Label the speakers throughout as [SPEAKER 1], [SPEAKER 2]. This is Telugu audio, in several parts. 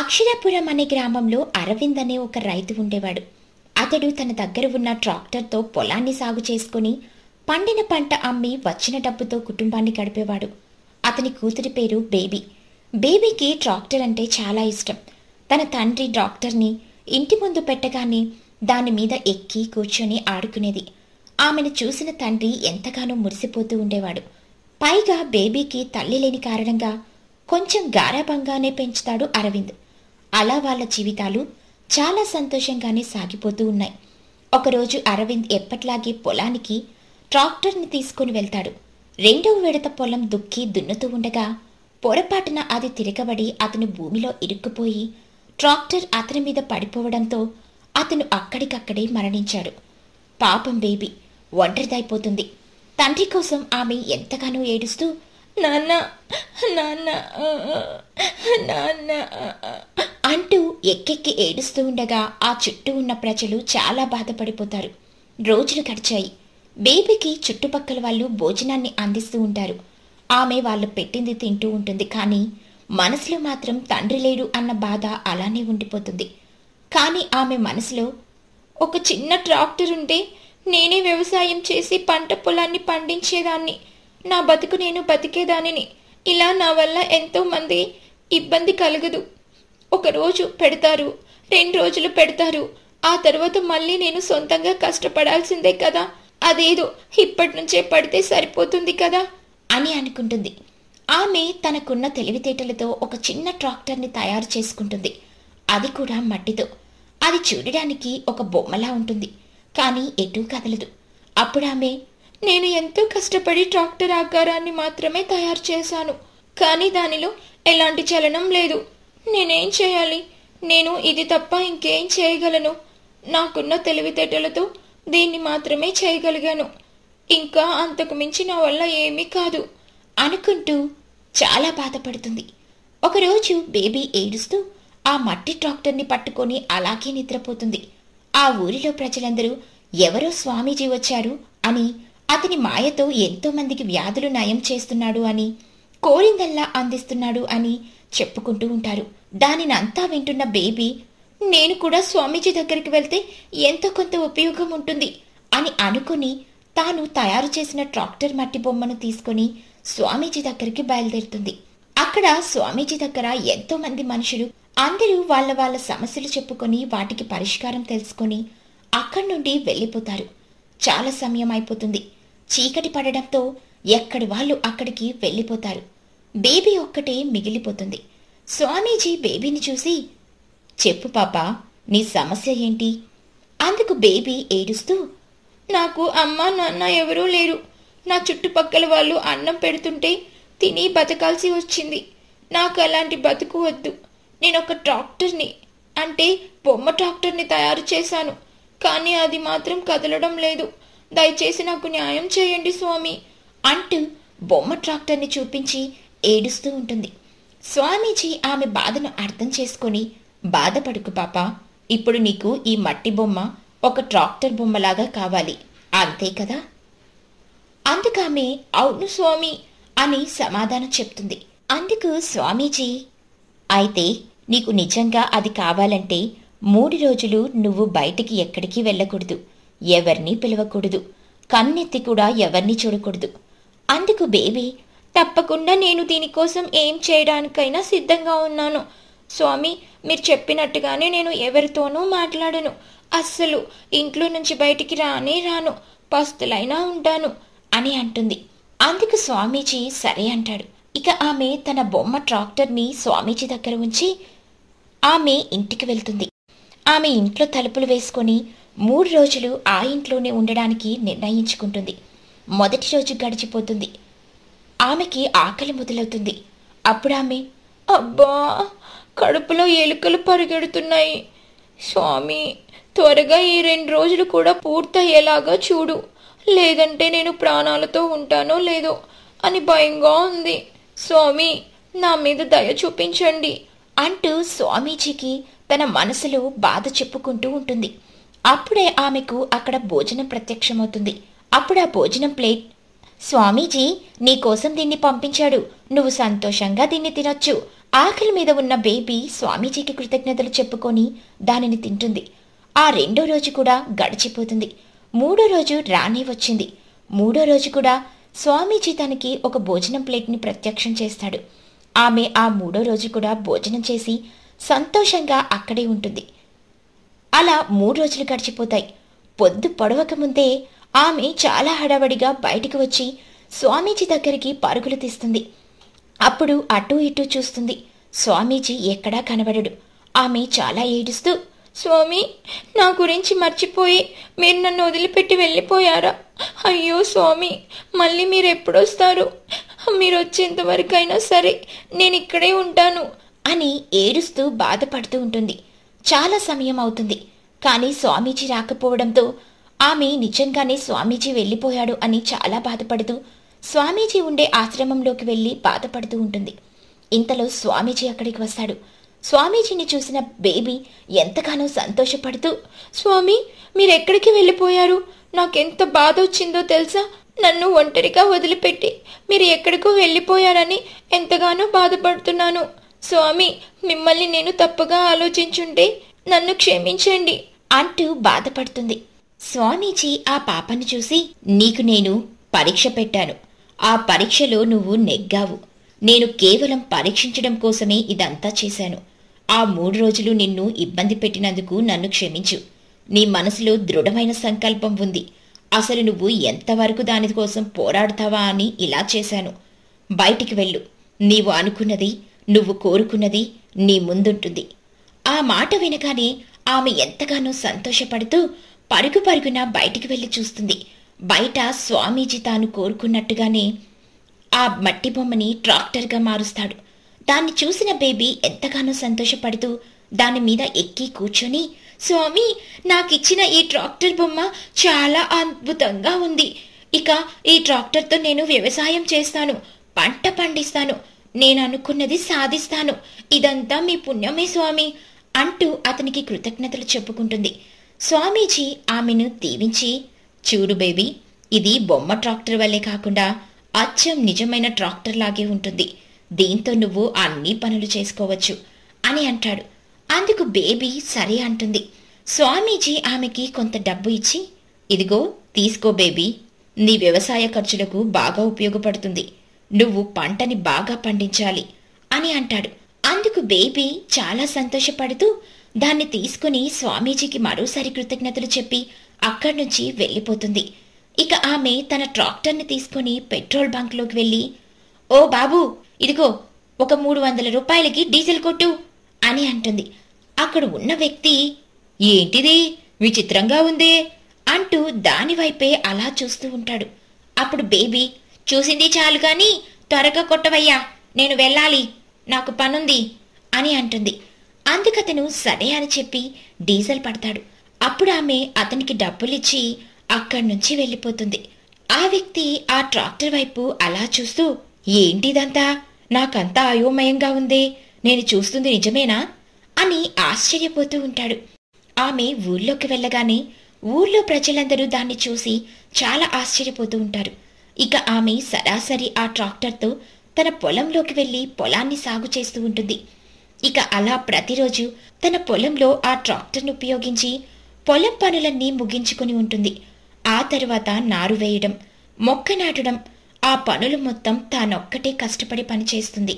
[SPEAKER 1] అక్షరాపురం అనే గ్రామంలో అరవింద్ అనే ఒక రైతు ఉండేవాడు అతడు తన దగ్గర ఉన్న ట్రాక్టర్తో పొలాన్ని సాగు చేసుకుని పండిన పంట అమ్మి వచ్చిన డబ్బుతో కుటుంబాన్ని గడిపేవాడు అతని కూతురి పేరు బేబీ బేబీకి ట్రాక్టర్ అంటే చాలా ఇష్టం తన తండ్రి డాక్టర్ని ఇంటి ముందు పెట్టగానే దాని మీద ఎక్కి కూర్చొని ఆడుకునేది ఆమెను చూసిన తండ్రి ఎంతగానో మురిసిపోతూ ఉండేవాడు పైగా బేబీకి తల్లి లేని కారణంగా కొంచెం గారాభంగానే పెంచుతాడు అరవింద్ అలా వాళ్ళ జీవితాలు చాలా సంతోషంగానే సాగిపోతూ ఉన్నాయి ఒకరోజు అరవింద్ ఎప్పట్లాగే పొలానికి ట్రాక్టర్ని తీసుకుని వెళ్తాడు రెండవ విడత పొలం దుక్కి దున్నుతూ ఉండగా పొరపాటున అది తిరగబడి అతను భూమిలో ఇరుక్కుపోయి ట్రాక్టర్ అతని మీద పడిపోవడంతో అతను అక్కడికక్కడే మరణించాడు పాపం బేబీ ఒంటరిదైపోతుంది తండ్రి కోసం ఆమె ఎంతగానో ఏడుస్తూ నాన్న నాన్న నాన్న అంటూ ఎక్కెక్కి ఏడుస్తూ ఉండగా ఆ చుట్టూ ఉన్న ప్రజలు చాలా బాధపడిపోతారు రోజులు గడిచాయి బేబీకి చుట్టుపక్కల వాళ్ళు భోజనాన్ని అందిస్తూ ఉంటారు ఆమె వాళ్ళు పెట్టింది తింటూ ఉంటుంది కానీ మనసులో మాత్రం తండ్రి లేడు అన్న బాధ అలానే ఉండిపోతుంది కానీ ఆమె మనసులో ఒక చిన్న ట్రాక్టర్ ఉంటే నేనే వ్యవసాయం చేసి పంట పొలాన్ని పండించేదాన్ని నా బతుకు నేను బతికేదానిని ఇలా నా వల్ల ఎంతోమంది ఇబ్బంది కలగదు ఒకరోజు పెడతారు రెండు రోజులు పెడతారు ఆ తర్వాత మళ్ళీ నేను సొంతంగా కష్టపడాల్సిందే కదా అదేదో ఇప్పటి నుంచే పడితే సరిపోతుంది కదా అని అనుకుంటుంది ఆమె తనకున్న తెలివితేటలతో ఒక చిన్న ట్రాక్టర్ని తయారు చేసుకుంటుంది అది కూడా మట్టితో అది చూడడానికి ఒక బొమ్మలా ఉంటుంది కానీ ఎటూ కదలదు అప్పుడు ఆమె నేను ఎంతో కష్టపడి ట్రాక్టర్ ఆకారాన్ని మాత్రమే తయారు చేశాను కానీ దానిలో ఎలాంటి చలనం లేదు నేనేం చేయాలి నేను ఇది తప్ప ఇంకేం చేయగలను నాకున్న తెలివితేటలతో దీన్ని మాత్రమే చేయగలిగాను ఇంకా అంతకు మించి నా వల్ల ఏమీ కాదు అనుకుంటూ చాలా బాధపడుతుంది ఒకరోజు బేబీ ఏడుస్తూ ఆ మట్టి ట్రాక్టర్ని పట్టుకొని అలాగే నిద్రపోతుంది ఆ ఊరిలో ప్రజలందరూ ఎవరో స్వామీజీ వచ్చారు అని అతని మాయతో ఎంతోమందికి వ్యాధులు నయం చేస్తున్నాడు అని కోరిందల్లా అందిస్తున్నాడు అని చెప్పుకుంటూ ఉంటారు దానిని అంతా వింటున్న బేబీ నేను కూడా స్వామీజీ దగ్గరికి వెళ్తే ఎంతో కొంత ఉపయోగం ఉంటుంది అని అనుకుని తాను తయారు చేసిన ట్రాక్టర్ మట్టి బొమ్మను తీసుకుని స్వామీజీ దగ్గరికి బయలుదేరుతుంది అక్కడ స్వామీజీ దగ్గర ఎంతో మంది మనుషులు అందరూ వాళ్ళ వాళ్ళ సమస్యలు చెప్పుకొని వాటికి పరిష్కారం తెలుసుకొని అక్కడి నుండి వెళ్ళిపోతారు చాలా సమయం అయిపోతుంది చీకటి పడడంతో ఎక్కడి వాళ్ళు అక్కడికి వెళ్ళిపోతారు బేబీ ఒక్కటే మిగిలిపోతుంది స్వామీజీ బేబీని చూసి చెప్పు పాప నీ సమస్య ఏంటి అందుకు బేబీ ఏడుస్తూ నాకు అమ్మ నాన్న ఎవరూ లేరు నా చుట్టుపక్కల వాళ్ళు అన్నం పెడుతుంటే తిని బతకాల్సి వచ్చింది నాకు అలాంటి బతుకు వద్దు నేను ఒక డాక్టర్ని అంటే బొమ్మ డాక్టర్ని తయారు చేశాను కానీ అది మాత్రం కదలడం లేదు దయచేసి నాకు న్యాయం చేయండి స్వామి అంటూ బొమ్మ ట్రాక్టర్ని చూపించి ఏడుస్తూ ఉంటుంది స్వామీజీ ఆమె బాధను అర్థం చేసుకుని బాధపడుకు పాప ఇప్పుడు నీకు ఈ మట్టి బొమ్మ ఒక ట్రాక్టర్ బొమ్మలాగా కావాలి అంతే కదా అందుకామె అవును స్వామి అని సమాధానం చెప్తుంది అందుకు స్వామీజీ అయితే నీకు నిజంగా అది కావాలంటే మూడు రోజులు నువ్వు బయటికి ఎక్కడికి వెళ్ళకూడదు ఎవర్నీ పిలవకూడదు కన్నెత్తి కూడా ఎవర్నీ చూడకూడదు అందుకు బేబీ తప్పకుండా నేను దీనికోసం ఏం చేయడానికైనా సిద్ధంగా ఉన్నాను స్వామి మీరు చెప్పినట్టుగానే నేను ఎవరితోనూ మాట్లాడను అస్సలు ఇంట్లో నుంచి బయటికి రానే రాను పస్తులైనా ఉంటాను అని అంటుంది అందుకు స్వామీజీ సరే అంటాడు ఇక ఆమె తన బొమ్మ ట్రాక్టర్ని స్వామీజీ దగ్గర ఉంచి ఆమె ఇంటికి వెళ్తుంది ఆమె ఇంట్లో తలుపులు వేసుకొని మూడు రోజులు ఆ ఇంట్లోనే ఉండడానికి నిర్ణయించుకుంటుంది మొదటి రోజు గడిచిపోతుంది ఆమెకి ఆకలి మొదలవుతుంది అప్పుడు ఆమె అబ్బా కడుపులో ఎలుకలు పరిగెడుతున్నాయి స్వామి త్వరగా ఈ రెండు రోజులు కూడా పూర్తయ్యేలాగా చూడు లేదంటే నేను ప్రాణాలతో ఉంటానో లేదో అని భయంగా ఉంది స్వామి నా మీద దయ చూపించండి అంటూ స్వామీజీకి తన మనసులో బాధ చెప్పుకుంటూ ఉంటుంది అప్పుడే ఆమెకు అక్కడ భోజనం ప్రత్యక్షమవుతుంది అప్పుడు ఆ భోజనం ప్లేట్ స్వామీజీ నీకోసం దీన్ని పంపించాడు నువ్వు సంతోషంగా దీన్ని తినొచ్చు ఆకలి మీద ఉన్న బేబీ స్వామీజీకి కృతజ్ఞతలు చెప్పుకొని దానిని తింటుంది ఆ రెండో రోజు కూడా గడిచిపోతుంది మూడో రోజు రాణి వచ్చింది మూడో రోజు కూడా స్వామీజీ తనకి ఒక భోజనం ప్లేట్ని ప్రత్యక్షం చేస్తాడు ఆమె ఆ మూడో రోజు కూడా భోజనం చేసి సంతోషంగా అక్కడే ఉంటుంది అలా మూడు రోజులు గడిచిపోతాయి పొద్దు ముందే ఆమె చాలా హడావడిగా బయటికి వచ్చి స్వామీజీ దగ్గరికి పరుగులు తీస్తుంది అప్పుడు అటూ ఇటూ చూస్తుంది స్వామీజీ ఎక్కడా కనబడడు ఆమె చాలా ఏడుస్తూ స్వామి నా గురించి మర్చిపోయి మీరు నన్ను వదిలిపెట్టి వెళ్ళిపోయారా అయ్యో స్వామి మళ్ళీ మీరు ఎప్పుడొస్తారు మీరు వచ్చేంతవరకైనా సరే నేను ఇక్కడే ఉంటాను అని ఏడుస్తూ బాధపడుతూ ఉంటుంది చాలా సమయం అవుతుంది కానీ స్వామీజీ రాకపోవడంతో ఆమె నిజంగానే స్వామీజీ వెళ్ళిపోయాడు అని చాలా బాధపడుతూ స్వామీజీ ఉండే ఆశ్రమంలోకి వెళ్ళి బాధపడుతూ ఉంటుంది ఇంతలో స్వామీజీ అక్కడికి వస్తాడు స్వామీజీని చూసిన బేబీ ఎంతగానో సంతోషపడుతూ స్వామి మీరెక్కడికి వెళ్ళిపోయారు నాకెంత బాధ వచ్చిందో తెలుసా నన్ను ఒంటరిగా వదిలిపెట్టి మీరు ఎక్కడికో వెళ్ళిపోయారని ఎంతగానో బాధపడుతున్నాను స్వామి మిమ్మల్ని నేను తప్పుగా ఆలోచించుంటే నన్ను క్షమించండి అంటూ బాధపడుతుంది స్వామీజీ ఆ పాపను చూసి నీకు నేను పరీక్ష పెట్టాను ఆ పరీక్షలో నువ్వు నెగ్గావు నేను కేవలం పరీక్షించడం కోసమే ఇదంతా చేశాను ఆ మూడు రోజులు నిన్ను ఇబ్బంది పెట్టినందుకు నన్ను క్షమించు నీ మనసులో దృఢమైన సంకల్పం ఉంది అసలు నువ్వు ఎంతవరకు దానికోసం పోరాడతావా అని ఇలా చేశాను బయటికి వెళ్ళు నీవు అనుకున్నది నువ్వు కోరుకున్నది నీ ముందుంటుంది ఆ మాట వినగానే ఆమె ఎంతగానో సంతోషపడుతూ పరుగు పరుగున బయటికి వెళ్ళి చూస్తుంది బయట స్వామీజీ తాను కోరుకున్నట్టుగానే ఆ మట్టి బొమ్మని ట్రాక్టర్గా మారుస్తాడు దాన్ని చూసిన బేబీ ఎంతగానో సంతోషపడుతూ దాని మీద ఎక్కి కూర్చొని స్వామి నాకిచ్చిన ఈ ట్రాక్టర్ బొమ్మ చాలా అద్భుతంగా ఉంది ఇక ఈ ట్రాక్టర్తో నేను వ్యవసాయం చేస్తాను పంట పండిస్తాను నేను అనుకున్నది సాధిస్తాను ఇదంతా మీ పుణ్యమే స్వామి అంటూ అతనికి కృతజ్ఞతలు చెప్పుకుంటుంది స్వామీజీ ఆమెను దీవించి చూడు బేబీ ఇది బొమ్మ ట్రాక్టర్ వల్లే కాకుండా అచ్చం నిజమైన ట్రాక్టర్ లాగే ఉంటుంది దీంతో నువ్వు అన్ని పనులు చేసుకోవచ్చు అని అంటాడు అందుకు బేబీ సరే అంటుంది స్వామీజీ ఆమెకి కొంత డబ్బు ఇచ్చి ఇదిగో తీసుకో బేబీ నీ వ్యవసాయ ఖర్చులకు బాగా ఉపయోగపడుతుంది నువ్వు పంటని బాగా పండించాలి అని అంటాడు అందుకు బేబీ చాలా సంతోషపడుతూ దాన్ని తీసుకుని స్వామీజీకి మరోసారి కృతజ్ఞతలు చెప్పి అక్కడి నుంచి వెళ్ళిపోతుంది ఇక ఆమె తన ట్రాక్టర్ని తీసుకుని పెట్రోల్ బంక్లోకి వెళ్ళి ఓ బాబు ఇదిగో ఒక మూడు వందల రూపాయలకి డీజిల్ కొట్టు అని అంటుంది అక్కడ ఉన్న వ్యక్తి ఏంటిది విచిత్రంగా ఉందే అంటూ దానివైపే అలా చూస్తూ ఉంటాడు అప్పుడు బేబీ చూసింది చాలు కానీ త్వరగా కొట్టవయ్యా నేను వెళ్ళాలి నాకు పనుంది అని అంటుంది అందుకతను సరే అని చెప్పి డీజిల్ పడతాడు అప్పుడు ఆమె అతనికి డబ్బులిచ్చి అక్కడి నుంచి వెళ్ళిపోతుంది ఆ వ్యక్తి ఆ ట్రాక్టర్ వైపు అలా చూస్తూ ఏంటిదంతా నాకంతా అయోమయంగా ఉంది నేను చూస్తుంది నిజమేనా అని ఆశ్చర్యపోతూ ఉంటాడు ఆమె ఊళ్ళోకి వెళ్ళగానే ఊళ్ళో ప్రజలందరూ దాన్ని చూసి చాలా ఆశ్చర్యపోతూ ఉంటారు ఇక ఆమె సరాసరి ఆ ట్రాక్టర్తో తన పొలంలోకి వెళ్ళి పొలాన్ని సాగు చేస్తూ ఉంటుంది ఇక అలా ప్రతిరోజు తన పొలంలో ఆ ట్రాక్టర్ను ఉపయోగించి పొలం పనులన్నీ ముగించుకుని ఉంటుంది ఆ తర్వాత నారు వేయడం మొక్క నాటడం ఆ పనులు మొత్తం తానొక్కటే కష్టపడి పనిచేస్తుంది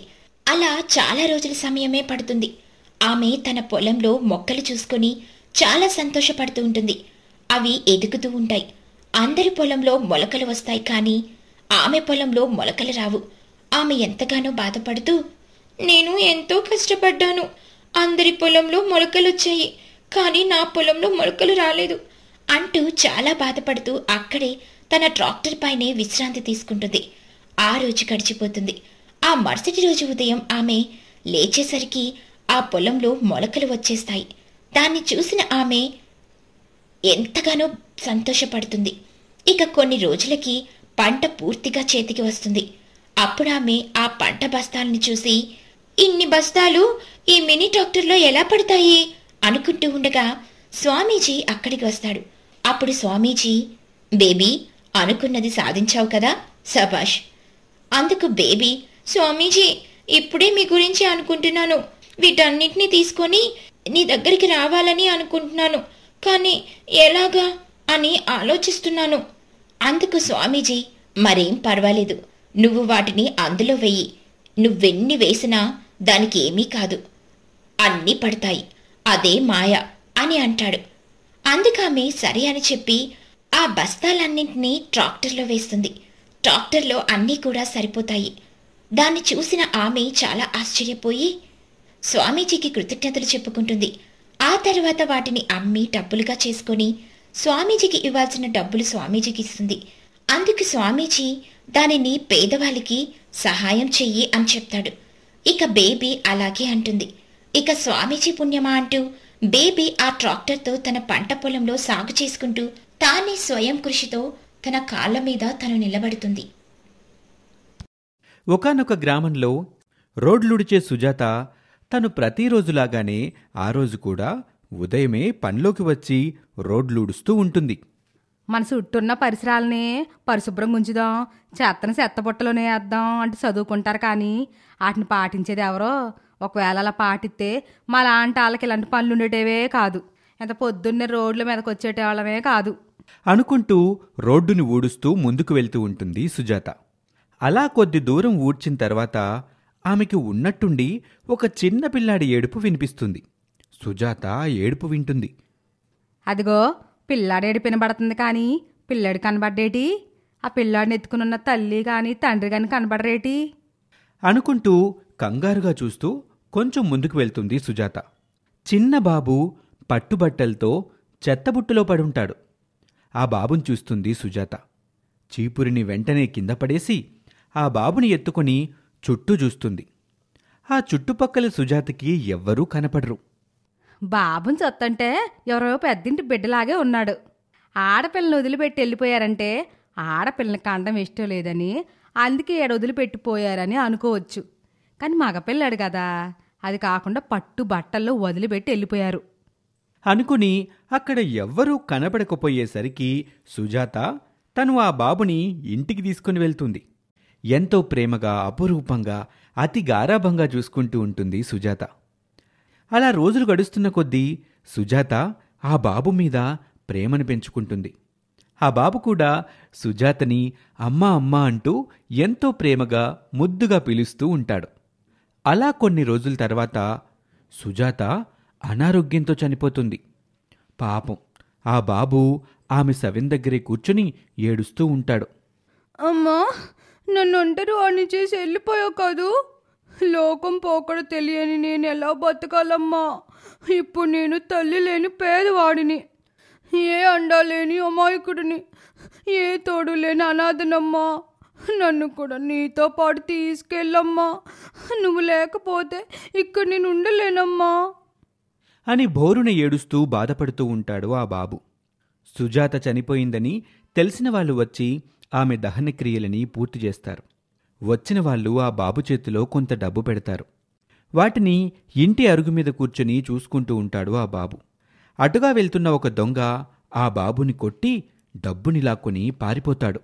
[SPEAKER 1] అలా చాలా రోజుల సమయమే పడుతుంది ఆమె తన పొలంలో మొక్కలు చూసుకొని చాలా సంతోషపడుతూ ఉంటుంది అవి ఎదుగుతూ ఉంటాయి అందరి పొలంలో మొలకలు వస్తాయి కానీ ఆమె పొలంలో మొలకలు రావు ఆమె ఎంతగానో బాధపడుతూ నేను ఎంతో కష్టపడ్డాను అందరి పొలంలో మొలకలు వచ్చాయి కానీ నా పొలంలో మొలకలు రాలేదు అంటూ చాలా బాధపడుతూ అక్కడే తన ట్రాక్టర్ పైనే విశ్రాంతి తీసుకుంటుంది ఆ రోజు గడిచిపోతుంది ఆ మరుసటి రోజు ఉదయం ఆమె లేచేసరికి ఆ పొలంలో మొలకలు వచ్చేస్తాయి దాన్ని చూసిన ఆమె ఎంతగానో సంతోషపడుతుంది ఇక కొన్ని రోజులకి పంట పూర్తిగా చేతికి వస్తుంది అప్పుడు ఆమె ఆ పంట బస్తాలని చూసి ఇన్ని బస్తాలు ఈ మినీ ట్రాక్టర్లో ఎలా పడతాయి అనుకుంటూ ఉండగా స్వామీజీ అక్కడికి వస్తాడు అప్పుడు స్వామీజీ బేబీ అనుకున్నది సాధించావు కదా సభాష్ అందుకు బేబీ స్వామీజీ ఇప్పుడే మీ గురించి అనుకుంటున్నాను వీటన్నిటినీ తీసుకొని నీ దగ్గరికి రావాలని అనుకుంటున్నాను కానీ ఎలాగా అని ఆలోచిస్తున్నాను అందుకు స్వామీజీ మరేం పర్వాలేదు నువ్వు వాటిని అందులో వెయ్యి నువ్వెన్ని వేసినా దానికి ఏమీ కాదు అన్నీ పడతాయి అదే మాయ అని అంటాడు అందుకామె సరే అని చెప్పి ఆ బస్తాలన్నింటినీ ట్రాక్టర్లో వేస్తుంది ట్రాక్టర్లో అన్నీ కూడా సరిపోతాయి దాన్ని చూసిన ఆమె చాలా ఆశ్చర్యపోయి స్వామీజీకి కృతజ్ఞతలు చెప్పుకుంటుంది ఆ తర్వాత వాటిని అమ్మి డబ్బులుగా చేసుకొని స్వామీజీకి ఇవ్వాల్సిన డబ్బులు స్వామీజీకి ఇస్తుంది అందుకు స్వామీజీ దానిని పేదవాళ్ళకి సహాయం చెయ్యి అని చెప్తాడు ఇక బేబీ అలాగే అంటుంది ఇక స్వామీజీ పుణ్యమా అంటూ బేబీ ఆ ట్రాక్టర్తో తన పంట పొలంలో సాగు చేసుకుంటూ తానే స్వయం కృషితో తన కాళ్ళ మీద తను నిలబడుతుంది
[SPEAKER 2] ఒకనొక గ్రామంలో రోడ్లుడిచే సుజాత తను ప్రతిరోజులాగానే ఆ రోజు కూడా ఉదయమే పనిలోకి వచ్చి రోడ్లూడుస్తూ ఉంటుంది
[SPEAKER 3] మన చుట్టూన్న పరిసరాలనే పరిశుభ్రం ఉంచుదాం చెత్తని చెత్త బుట్టలోనే వేద్దాం అంటే చదువుకుంటారు కానీ వాటిని పాటించేది ఎవరో ఒకవేళ అలా పాటిస్తే మా లాంటి వాళ్ళకి ఇలాంటి పనులు ఉండేటవే కాదు ఎంత పొద్దున్నే రోడ్ల మీదకి వచ్చేటవాళ్ళమే కాదు
[SPEAKER 2] అనుకుంటూ రోడ్డుని ఊడుస్తూ ముందుకు వెళ్తూ ఉంటుంది సుజాత అలా కొద్ది దూరం ఊడ్చిన తర్వాత ఆమెకి ఉన్నట్టుండి ఒక చిన్న పిల్లాడి ఏడుపు వినిపిస్తుంది సుజాత ఏడుపు వింటుంది
[SPEAKER 3] అదిగో పిల్లాడు పినబడుతుంది కానీ పిల్లాడు కనబడ్డేటి ఆ పిల్లాడిని ఎత్తుకునున్న తల్లి గాని తండ్రి గాని కనబడరేటి
[SPEAKER 2] అనుకుంటూ కంగారుగా చూస్తూ కొంచెం ముందుకు వెళ్తుంది సుజాత చిన్న బాబు పట్టుబట్టలతో చెత్తబుట్టులో పడుంటాడు ఆ బాబుని చూస్తుంది సుజాత చీపురిని వెంటనే కింద పడేసి ఆ బాబుని ఎత్తుకొని చుట్టూ చూస్తుంది ఆ చుట్టుపక్కల సుజాతకి ఎవ్వరూ కనపడరు
[SPEAKER 3] బాబుని చెత్తంటే ఎవరో పెద్దింటి బిడ్డలాగే ఉన్నాడు ఆడపిల్లని వదిలిపెట్టి వెళ్ళిపోయారంటే ఆడపిల్లని కండం ఇష్టం లేదని అందుకే ఏడు వదిలిపెట్టిపోయారని అనుకోవచ్చు కానీ మగపిల్లాడు కదా అది కాకుండా పట్టు బట్టల్లో వదిలిపెట్టి వెళ్ళిపోయారు
[SPEAKER 2] అనుకుని అక్కడ ఎవ్వరూ కనబడకపోయేసరికి సుజాత తను ఆ బాబుని ఇంటికి తీసుకుని వెళ్తుంది ఎంతో ప్రేమగా అపురూపంగా అతి గారాభంగా చూసుకుంటూ ఉంటుంది సుజాత అలా రోజులు గడుస్తున్న కొద్దీ సుజాత ఆ బాబు మీద ప్రేమను పెంచుకుంటుంది ఆ బాబు కూడా సుజాతని అమ్మా అమ్మా అంటూ ఎంతో ప్రేమగా ముద్దుగా పిలుస్తూ ఉంటాడు అలా కొన్ని రోజుల తర్వాత సుజాత అనారోగ్యంతో చనిపోతుంది పాపం ఆ బాబు ఆమె సవిన్ దగ్గరే కూర్చుని ఏడుస్తూ ఉంటాడు
[SPEAKER 4] అమ్మా నన్ను ఒంటరి వాడిని చేసి వెళ్ళిపోయావు కాదు లోకం పోకడ తెలియని నేను ఎలా బతకాలమ్మా ఇప్పుడు నేను తల్లి లేని పేదవాడిని ఏ అండా లేని అమాయకుడిని ఏ తోడు లేని అనాథనమ్మా నన్ను కూడా నీతో పాటు తీసుకెళ్ళమ్మా నువ్వు లేకపోతే ఇక్కడ నేను ఉండలేనమ్మా
[SPEAKER 2] అని బోరున ఏడుస్తూ బాధపడుతూ ఉంటాడు ఆ బాబు సుజాత చనిపోయిందని తెలిసిన వాళ్ళు వచ్చి ఆమె దహనక్రియలని పూర్తి చేస్తారు వచ్చిన వాళ్ళు ఆ బాబు చేతిలో కొంత డబ్బు పెడతారు వాటిని ఇంటి అరుగు మీద కూర్చొని చూసుకుంటూ ఉంటాడు ఆ బాబు అటుగా వెళ్తున్న ఒక దొంగ ఆ బాబుని కొట్టి డబ్బుని లాక్కొని పారిపోతాడు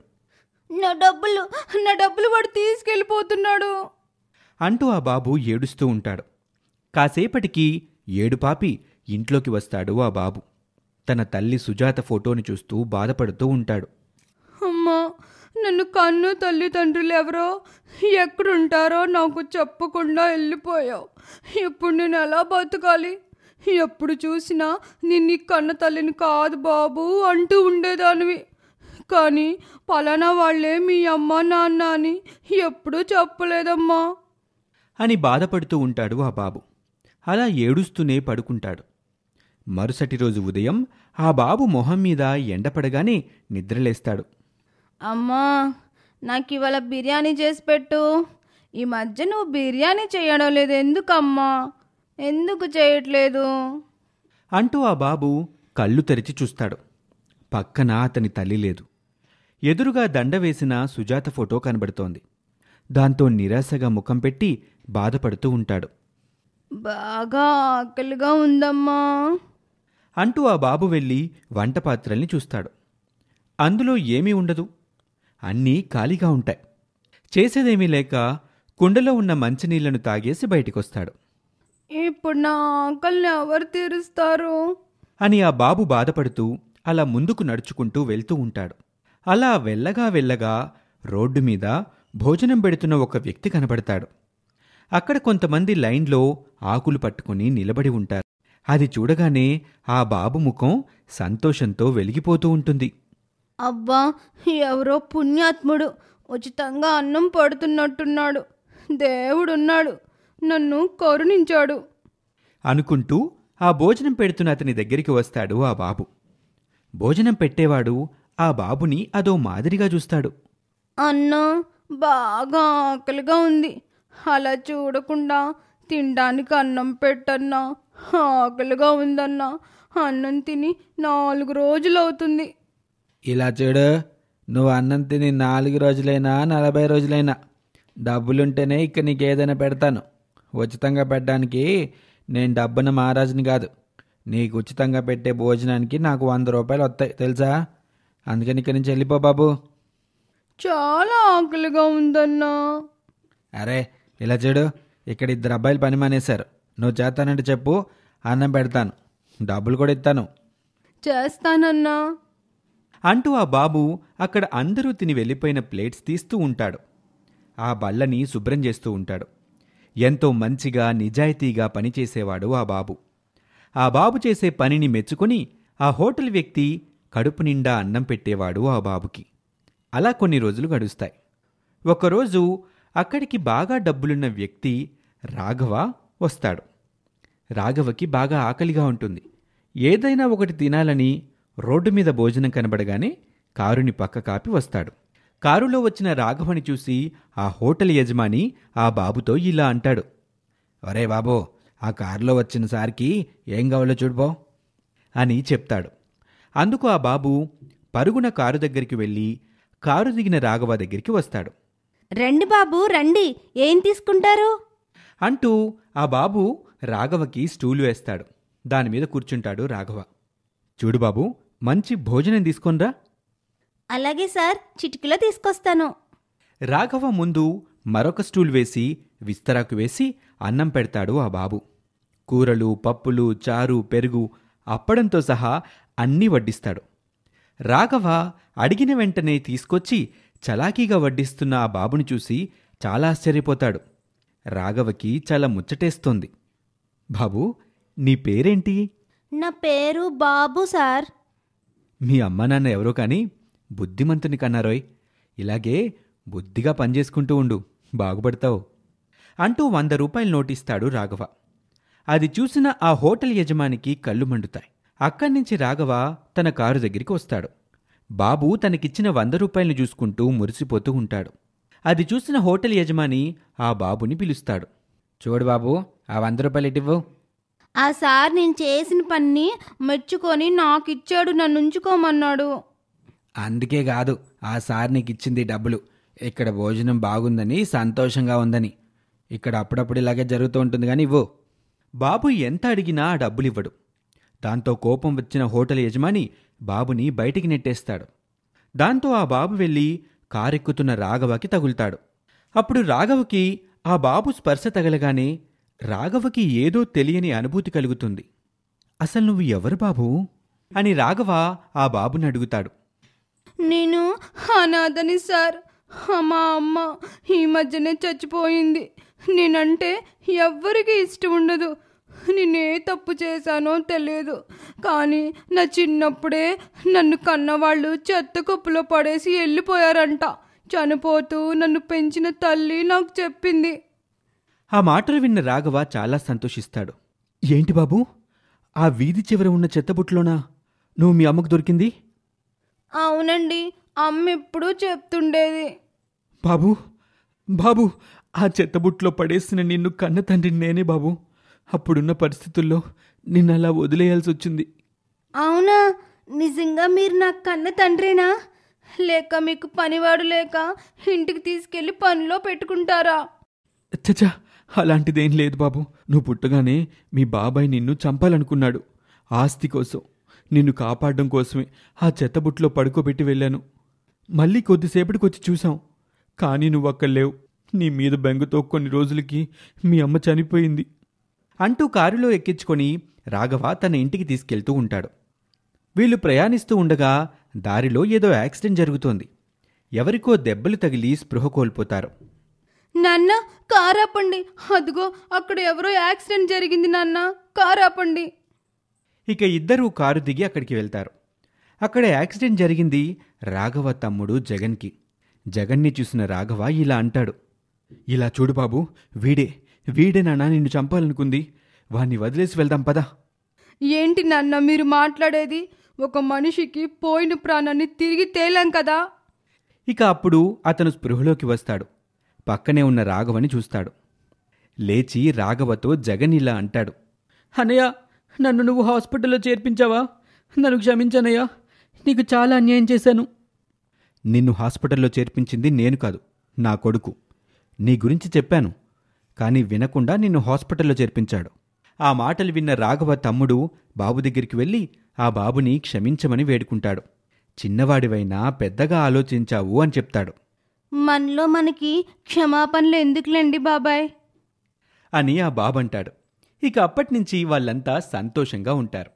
[SPEAKER 4] నా డబ్బులు నా డబ్బులు వాడు తీసుకెళ్ళిపోతున్నాడు
[SPEAKER 2] అంటూ ఆ బాబు ఏడుస్తూ ఉంటాడు కాసేపటికి ఏడుపాపి ఇంట్లోకి వస్తాడు ఆ బాబు తన తల్లి సుజాత ఫోటోని చూస్తూ బాధపడుతూ ఉంటాడు
[SPEAKER 4] నన్ను కన్ను తల్లిదండ్రులు ఎవరో ఎక్కడుంటారో నాకు చెప్పకుండా వెళ్ళిపోయావు ఇప్పుడు నేను ఎలా బతకాలి ఎప్పుడు చూసినా నిన్ను కన్న తల్లిని కాదు బాబు అంటూ ఉండేదానివి కానీ పలానా వాళ్ళే మీ అమ్మ నాన్న అని ఎప్పుడూ చెప్పలేదమ్మా
[SPEAKER 2] అని బాధపడుతూ ఉంటాడు ఆ బాబు అలా ఏడుస్తూనే పడుకుంటాడు మరుసటి రోజు ఉదయం ఆ బాబు మొహం మీద ఎండపడగానే నిద్రలేస్తాడు
[SPEAKER 4] అమ్మా నాకు ఇవాళ బిర్యానీ చేసి పెట్టు ఈ మధ్య నువ్వు బిర్యానీ చేయడం లేదు ఎందుకమ్మా ఎందుకు చేయట్లేదు
[SPEAKER 2] అంటూ ఆ బాబు కళ్ళు తెరిచి చూస్తాడు పక్కన అతని తల్లి లేదు ఎదురుగా దండ వేసిన సుజాత ఫోటో కనబడుతోంది దాంతో నిరాశగా ముఖం పెట్టి బాధపడుతూ ఉంటాడు
[SPEAKER 4] బాగా ఆకలిగా ఉందమ్మా
[SPEAKER 2] అంటూ ఆ బాబు వెళ్ళి వంట పాత్రల్ని చూస్తాడు అందులో ఏమీ ఉండదు అన్నీ ఖాళీగా ఉంటాయి చేసేదేమీ లేక కుండలో ఉన్న మంచినీళ్లను తాగేసి బయటికొస్తాడు
[SPEAKER 4] ఇప్పుడు నా అంకల్ని ఎవరు తీరుస్తారు
[SPEAKER 2] అని ఆ బాబు బాధపడుతూ అలా ముందుకు నడుచుకుంటూ వెళ్తూ ఉంటాడు అలా వెళ్ళగా వెళ్ళగా రోడ్డు మీద భోజనం పెడుతున్న ఒక వ్యక్తి కనబడతాడు అక్కడ కొంతమంది లైన్లో ఆకులు పట్టుకుని నిలబడి ఉంటారు అది చూడగానే ఆ బాబు ముఖం సంతోషంతో వెలిగిపోతూ ఉంటుంది
[SPEAKER 4] అవ్వా ఎవరో పుణ్యాత్ముడు ఉచితంగా అన్నం పడుతున్నట్టున్నాడు దేవుడున్నాడు నన్ను కరుణించాడు
[SPEAKER 2] అనుకుంటూ ఆ భోజనం పెడుతున్న అతని దగ్గరికి వస్తాడు ఆ బాబు భోజనం పెట్టేవాడు ఆ బాబుని అదో మాదిరిగా చూస్తాడు
[SPEAKER 4] అన్నా బాగా ఆకలిగా ఉంది అలా చూడకుండా తినడానికి అన్నం పెట్టన్నా ఆకలిగా ఉందన్నా అన్నం తిని నాలుగు రోజులవుతుంది
[SPEAKER 2] ఇలా చూడు నువ్వు అన్నం తిని నాలుగు రోజులైనా నలభై రోజులైనా డబ్బులుంటేనే ఇక నీకు ఏదైనా పెడతాను ఉచితంగా పెట్టడానికి నేను డబ్బున మహారాజుని కాదు నీకు ఉచితంగా పెట్టే భోజనానికి నాకు వంద రూపాయలు వస్తాయి తెలుసా అందుకని ఇక్కడి నుంచి వెళ్ళిపో బాబు
[SPEAKER 4] చాలా ఆకలిగా ఉందన్నా
[SPEAKER 2] అరే ఇలా చూడు ఇక్కడ ఇద్దరు అబ్బాయిలు పని మానేశారు నువ్వు చేస్తానంటే చెప్పు అన్నం పెడతాను డబ్బులు కూడా ఇస్తాను
[SPEAKER 4] చేస్తానన్నా
[SPEAKER 2] అంటూ ఆ బాబు అక్కడ అందరూ తిని వెళ్ళిపోయిన ప్లేట్స్ తీస్తూ ఉంటాడు ఆ బళ్ళని శుభ్రం చేస్తూ ఉంటాడు ఎంతో మంచిగా నిజాయితీగా పనిచేసేవాడు ఆ బాబు ఆ బాబు చేసే పనిని మెచ్చుకొని ఆ హోటల్ వ్యక్తి కడుపు నిండా అన్నం పెట్టేవాడు ఆ బాబుకి అలా కొన్ని రోజులు గడుస్తాయి ఒకరోజు అక్కడికి బాగా డబ్బులున్న వ్యక్తి రాఘవ వస్తాడు రాఘవకి బాగా ఆకలిగా ఉంటుంది ఏదైనా ఒకటి తినాలని రోడ్డు మీద భోజనం కనబడగానే కారుని పక్క కాపి వస్తాడు కారులో వచ్చిన రాఘవని చూసి ఆ హోటల్ యజమాని ఆ బాబుతో ఇలా అంటాడు ఒరే బాబో ఆ కారులో వచ్చిన సార్కి ఏం కావాలో చూడుబో అని చెప్తాడు అందుకు ఆ బాబు పరుగున కారు దగ్గరికి వెళ్ళి కారు దిగిన రాఘవ దగ్గరికి వస్తాడు
[SPEAKER 3] రండి బాబు రండి ఏం తీసుకుంటారు
[SPEAKER 2] అంటూ ఆ బాబు రాఘవకి స్టూలు వేస్తాడు దానిమీద కూర్చుంటాడు రాఘవ చూడు బాబు మంచి భోజనం తీసుకొనిరా
[SPEAKER 4] అలాగే సార్ చిటికలో తీసుకొస్తాను
[SPEAKER 2] రాఘవ ముందు మరొక స్టూల్ వేసి విస్తరాకు వేసి అన్నం పెడతాడు ఆ బాబు కూరలు పప్పులు చారు పెరుగు అప్పడంతో సహా అన్నీ వడ్డిస్తాడు రాఘవ అడిగిన వెంటనే తీసుకొచ్చి చలాకీగా వడ్డిస్తున్న ఆ బాబుని చూసి చాలా ఆశ్చర్యపోతాడు రాఘవకి చాలా ముచ్చటేస్తోంది బాబు నీ పేరేంటి
[SPEAKER 4] నా పేరు బాబు సార్
[SPEAKER 2] మీ అమ్మానాన్న ఎవరో కానీ బుద్ధిమంతుని కన్నారోయ్ ఇలాగే బుద్ధిగా పనిచేసుకుంటూ ఉండు బాగుపడతావు అంటూ వంద రూపాయలు నోటిస్తాడు రాఘవ అది చూసిన ఆ హోటల్ యజమానికి కళ్ళు మండుతాయి అక్కడి రాఘవ తన కారు దగ్గరికి వస్తాడు బాబు తనకిచ్చిన వంద రూపాయలను చూసుకుంటూ మురిసిపోతూ ఉంటాడు అది చూసిన హోటల్ యజమాని ఆ బాబుని పిలుస్తాడు చూడు బాబు ఆ వంద రూపాయలు ఇటివ్వు
[SPEAKER 4] ఆ సార్ నేను చేసిన పని మెచ్చుకొని నాకు ఇచ్చాడు నన్ను ఉంచుకోమన్నాడు
[SPEAKER 2] అందుకే కాదు ఆ సార్ నీకు ఇచ్చింది డబ్బులు ఇక్కడ భోజనం బాగుందని సంతోషంగా ఉందని ఇక్కడ అప్పుడప్పుడు ఇలాగే జరుగుతూ ఉంటుంది కానీ ఇవ్వు బాబు ఎంత అడిగినా ఆ డబ్బులు ఇవ్వడు దాంతో కోపం వచ్చిన హోటల్ యజమాని బాబుని బయటికి నెట్టేస్తాడు దాంతో ఆ బాబు వెళ్ళి కారెక్కుతున్న రాఘవకి తగులుతాడు అప్పుడు రాఘవకి ఆ బాబు స్పర్శ తగలగానే రాఘవకి ఏదో తెలియని అనుభూతి కలుగుతుంది అసలు నువ్వు ఎవరు బాబు అని రాఘవ ఆ బాబుని అడుగుతాడు
[SPEAKER 4] నేను అనాథని సార్ మా అమ్మ ఈ మధ్యనే చచ్చిపోయింది నేనంటే ఎవ్వరికి ఇష్టం ఉండదు నేనే తప్పు చేశానో తెలియదు కానీ నా చిన్నప్పుడే నన్ను కన్నవాళ్ళు చెత్త కుప్పలో పడేసి వెళ్ళిపోయారంట చనిపోతూ నన్ను పెంచిన తల్లి నాకు చెప్పింది
[SPEAKER 2] ఆ మాటలు విన్న రాఘవ చాలా సంతోషిస్తాడు ఏంటి బాబు ఆ వీధి చివర ఉన్న చెత్తబుట్లోనా నువ్వు మీ అమ్మకు దొరికింది
[SPEAKER 4] అవునండి అమ్మ ఎప్పుడూ చెప్తుండేది
[SPEAKER 2] బాబు బాబు ఆ చెత్తబుట్లో పడేసిన నిన్ను కన్న తండ్రి నేనే బాబు అప్పుడున్న పరిస్థితుల్లో నిన్ను అలా వదిలేయాల్సి వచ్చింది అవునా
[SPEAKER 4] నిజంగా మీరు నాకు కన్న తండ్రేనా లేక మీకు పనివాడు లేక ఇంటికి తీసుకెళ్లి పనిలో పెట్టుకుంటారా
[SPEAKER 2] చచ్చా అలాంటిదేం లేదు బాబు నువ్వు పుట్టగానే మీ బాబాయ్ నిన్ను చంపాలనుకున్నాడు ఆస్తి కోసం నిన్ను కాపాడడం కోసమే ఆ చెత్తబుట్లో పడుకోబెట్టి వెళ్ళాను మళ్ళీ కొద్దిసేపటికి వచ్చి చూశాం కానీ నువ్వక్కర్లేవు నీ మీద బెంగుతో కొన్ని రోజులకి మీ అమ్మ చనిపోయింది అంటూ కారులో ఎక్కించుకొని రాఘవ తన ఇంటికి తీసుకెళ్తూ ఉంటాడు వీళ్ళు ప్రయాణిస్తూ ఉండగా దారిలో ఏదో యాక్సిడెంట్ జరుగుతోంది ఎవరికో దెబ్బలు తగిలి స్పృహ కోల్పోతారు
[SPEAKER 4] నాన్న కారు ఆపండి అదిగో అక్కడ ఎవరో యాక్సిడెంట్ జరిగింది నాన్న కారు ఆపండి
[SPEAKER 2] ఇక ఇద్దరూ కారు దిగి అక్కడికి వెళ్తారు అక్కడ యాక్సిడెంట్ జరిగింది రాఘవ తమ్ముడు జగన్కి జగన్ని చూసిన రాఘవ ఇలా అంటాడు ఇలా చూడు బాబు వీడే వీడే నాన్న నిన్ను చంపాలనుకుంది వాణ్ణి వదిలేసి వెళ్దాం పదా
[SPEAKER 4] ఏంటి నాన్న మీరు మాట్లాడేది ఒక మనిషికి పోయిన ప్రాణాన్ని తిరిగి తేలాం కదా
[SPEAKER 2] ఇక అప్పుడు అతను స్పృహలోకి వస్తాడు పక్కనే ఉన్న రాఘవని చూస్తాడు లేచి రాఘవతో జగన్ ఇలా అంటాడు అనయ్య నన్ను నువ్వు హాస్పిటల్లో చేర్పించావా నన్ను క్షమించనయ్యా నీకు చాలా అన్యాయం చేశాను నిన్ను హాస్పిటల్లో చేర్పించింది నేను కాదు నా కొడుకు నీ గురించి చెప్పాను కానీ వినకుండా నిన్ను హాస్పిటల్లో చేర్పించాడు ఆ మాటలు విన్న రాఘవ తమ్ముడు బాబు దగ్గరికి వెళ్ళి ఆ బాబుని క్షమించమని వేడుకుంటాడు చిన్నవాడివైనా పెద్దగా ఆలోచించావు అని చెప్తాడు
[SPEAKER 4] మనలో మనకి క్షమాపణలు ఎందుకులేండి బాబాయ్
[SPEAKER 2] అని ఆ బాబంటాడు ఇక అప్పటినుంచి వాళ్ళంతా సంతోషంగా ఉంటారు